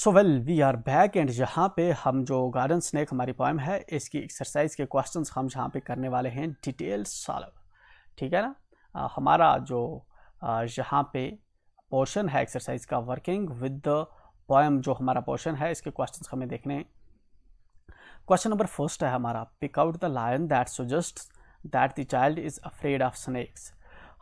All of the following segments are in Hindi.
so well we are back and यहाँ पे हम जो गार्डन स्नैक हमारी पॉइम है इसकी एक्सरसाइज के क्वेश्चंस हम यहाँ पे करने वाले हैं डिटेल सॉल्व ठीक है ना आ, हमारा जो यहाँ पे पोर्शन है एक्सरसाइज का वर्किंग विद द पॉइम जो हमारा पोर्शन है इसके क्वेश्चंस हमें देखने हैं क्वेश्चन नंबर फर्स्ट है हमारा pick out the line that suggest that the child is afraid of snakes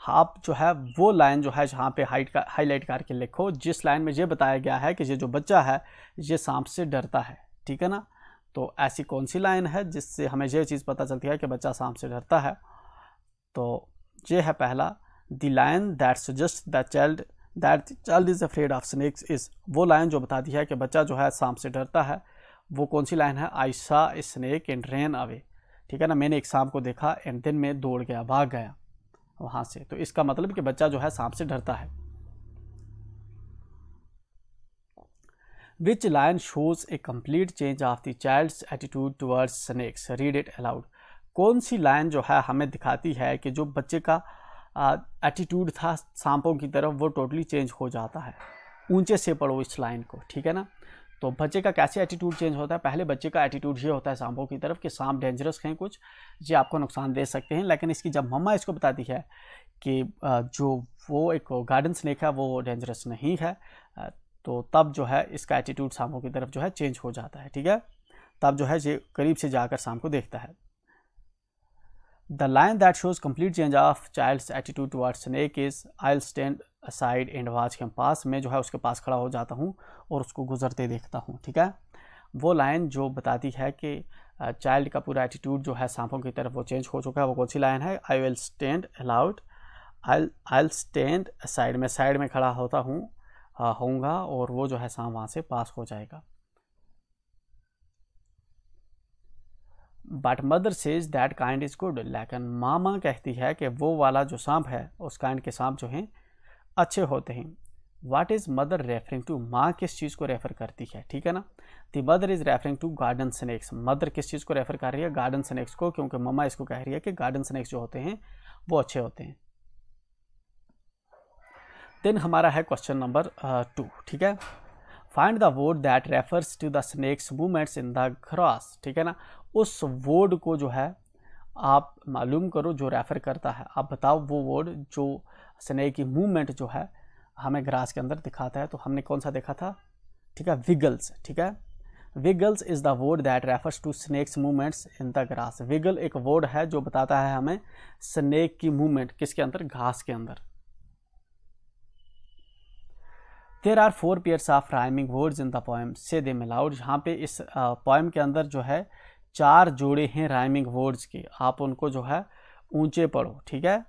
आप जो है वो लाइन जो है जहाँ पे हाइट का हाईलाइट करके लिखो जिस लाइन में ये बताया गया है कि ये जो बच्चा है ये सांप से डरता है ठीक है ना तो ऐसी कौन सी लाइन है जिससे हमें यह चीज़ पता चलती है कि बच्चा सांप से डरता है तो ये है पहला the line that suggest the child that child is afraid of snakes is वो लाइन जो बताती है कि बच्चा जो है सांप से डरता है वो कौन सी लाइन है आई सा स्नैक एंड रेन अवे ठीक है ना मैंने एक सांप को देखा एंड देन में दौड़ गया भाग गया वहाँ से तो इसका मतलब कि बच्चा जो है सांप से डरता है which line shows a complete change of the child's attitude towards snakes read it aloud कौन सी लाइन जो है हमें दिखाती है कि जो बच्चे का एटीट्यूड था सांपों की तरफ वो टोटली चेंज हो जाता है ऊंचे से पढ़ो इस लाइन को ठीक है ना तो बच्चे का कैसे एटीट्यूड चेंज होता है पहले बच्चे का एटीट्यूड ये होता है सांपों की तरफ कि सांप डेंजरस हैं कुछ ये आपको नुकसान दे सकते हैं लेकिन इसकी जब मम्मा इसको बताती है कि जो वो एक गार्डन स्नेक है वो डेंजरस नहीं है तो तब जो है इसका एटीट्यूड सांपों की तरफ जो है चेंज हो जाता है ठीक है तब जो है ये करीब से जाकर सांप को देखता है the line that shows complete change of child's attitude towards snake is I stand side and watch के पास मैं जो है उसके पास खड़ा हो जाता हूँ और उसको गुजरते देखता हूँ ठीक है वो लाइन जो बताती है कि चाइल्ड का पूरा एटीट्यूड जो है सांपों की तरफ वो चेंज हो चुका है वो कौन सी लाइन है I will stand aloud I I stand side में साइड में खड़ा होता हूँ होऊंगा और वो जो है सांप वहाँ से पास हो जाएगा but mother says that kind is good लेकिन मामा कहती है कि वो वाला जो सांप है उस काइंड के सांप जो हैं अच्छे होते हैं what is mother referring to माँ किस चीज़ को रेफर करती है ठीक है ना the mother is referring to garden snakes mother किस चीज़ को रेफर कर रही है गार्डन स्नैक्स को क्योंकि मम्मा इसको कह रही है कि गार्डन स्नैक्स जो होते हैं वो अच्छे होते हैं देन हमारा है क्वेश्चन नंबर टू ठीक है find the word that refers to the snakes movements in the grass ठीक है ना उस वर्ड को जो है आप मालूम करो जो रेफ़र करता है आप बताओ वो वर्ड जो स्नेक की मूवमेंट जो है हमें ग्रास के अंदर दिखाता है तो हमने कौन सा देखा था ठीक है विगल्स ठीक है wiggles is the word that refers to snakes movements in the grass wiggle एक वर्ड है जो बताता है हमें स्नेक की मूवमेंट किसके अंदर घास के अंदर there are four pairs of rhyming words in the poem से दे मिलाउड यहाँ पे इस पोएम के अंदर जो है चार जोड़े हैं राइमिंग वर्ड्स के आप उनको जो है ऊंचे पढ़ो ठीक है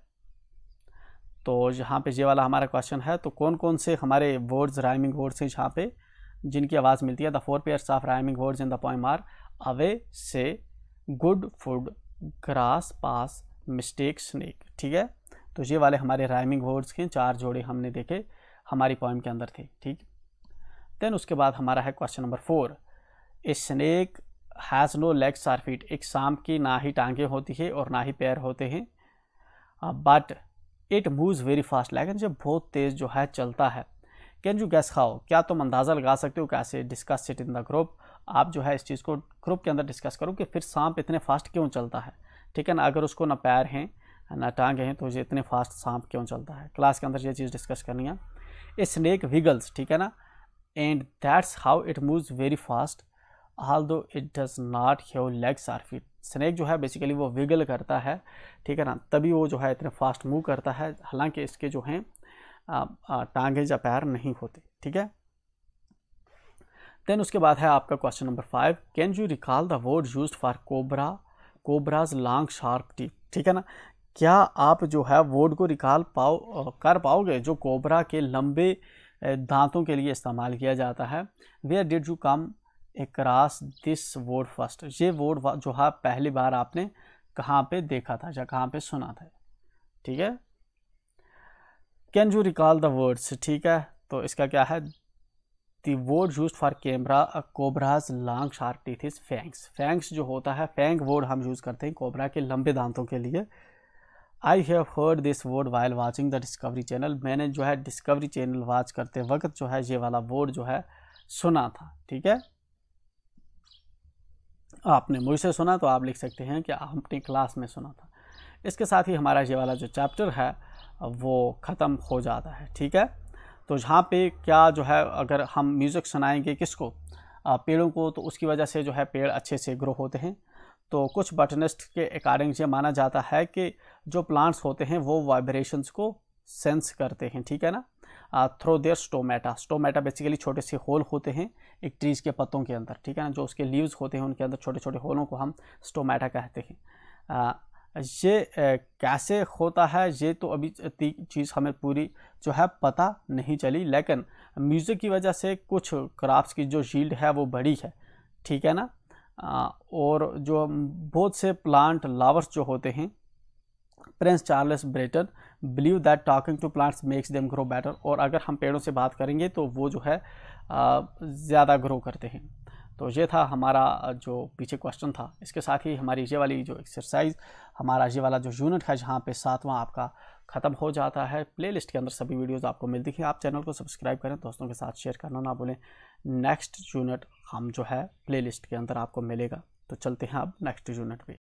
तो यहाँ पे ये वाला हमारा क्वेश्चन है तो कौन कौन से हमारे वर्ड्स राइमिंग वर्ड्स हैं जहाँ पे जिनकी आवाज़ मिलती है the four pairs of rhyming words in the point are away से good food grass pass mistake snake ठीक है तो ये वाले हमारे राइमिंग वर्ड्स के चार जोड़े हमने देखे हमारी पॉइम के अंदर थे ठीक देन उसके बाद हमारा है question number four a snake has no legs or feet एक सांप की ना ही टांगे होती है और ना ही पैर होते हैं but uh, it moves very fast लेकिन ये बहुत तेज़ जो है चलता है कैन यू गैस खाओ क्या तुम अंदाज़ा लगा सकते हो कैसे discuss it in the group आप जो है इस चीज़ को ग्रुप के अंदर डिस्कस करो कि फिर सांप इतने फास्ट क्यों चलता है ठीक है ना अगर उसको ना पैर हैं ना टांग हैं तो ये इतने फास्ट सांप क्यों चलता है क्लास के अंदर ये चीज़ डिस्कस करनी है ए स्नैक विगल्स ठीक है ना and that's how it moves very fast although it does not have legs or feet snake जो है बेसिकली वो विगल करता है ठीक है ना तभी वो जो है इतने फास्ट मूव करता है हालांकि इसके जो हैं टांगे या पैर नहीं होते ठीक है देन उसके बाद है आपका question number five can you recall the word use for cobra cobras long sharp teeth ठीक है ना क्या आप जो है वर्ड को रिकॉल पाओ कर पाओगे जो कोबरा के लंबे दांतों के लिए इस्तेमाल किया जाता है where did you come across this word first ये वर्ड जो है पहली बार आपने कहाँ पे देखा था या कहाँ पे सुना था ठीक है can you recall the words ठीक है तो इसका क्या है third word use for camera cobras long sharp teeth is fangs fangs जो होता है फैंक वर्ड हम यूज़ करते हैं कोबरा के लंबे दांतों के लिए I have heard this word while watching the Discovery channel मैंने जो है डिस्कवरी चैनल वॉच करते वक्त जो है ये वाला वर्ड जो है सुना था ठीक है आपने मुझसे सुना तो आप लिख सकते हैं कि आपने क्लास में सुना था इसके साथ ही हमारा ये वाला जो चैप्टर है वो ख़त्म हो जाता है ठीक है तो जहाँ पे क्या जो है अगर हम म्यूज़िक सुनाएंगे किसको पेड़ों को तो उसकी वजह से जो है पेड़ अच्छे से ग्रो होते हैं तो कुछ बटनिस्ट के अकॉर्डिंग ये माना जाता है कि जो प्लांट्स होते हैं वो वाइब्रेशंस को सेंस करते हैं ठीक है ना through their stomata stomata basically छोटे से होल होते हैं एक ट्रीज के पत्तों के अंदर ठीक है ना जो उसके लीव्स होते हैं उनके अंदर छोटे छोटे होलों को हम स्टोमेटा कहते हैं uh, ये uh, कैसे होता है ये तो अभी चीज़ हमें पूरी जो है पता नहीं चली लेकिन म्यूज़िक की वजह से कुछ क्राफ्ट की जो शील्ड है वो बड़ी है ठीक है ना uh, और जो बहुत से प्लांट लावर्स जो होते हैं Prince Charles Britain believe that talking to plants makes them grow better और अगर हम पेड़ों से बात करेंगे तो वो जो है ज़्यादा ग्रो करते हैं तो ये था हमारा जो पीछे क्वेश्चन था इसके साथ ही हमारी ये वाली जो एक्सरसाइज हमारा ये वाला जो यूनिट है जहाँ पे सातवां आपका ख़त्म हो जाता है प्लेलिस्ट के अंदर सभी वीडियोस आपको मिल दिखे आप चैनल को सब्सक्राइब करें दोस्तों के साथ शेयर करना ना भूलें नेक्स्ट यूनिट हम जो है लिस्ट के अंदर आपको मिलेगा तो चलते हैं अब नेक्स्ट यूनिट पर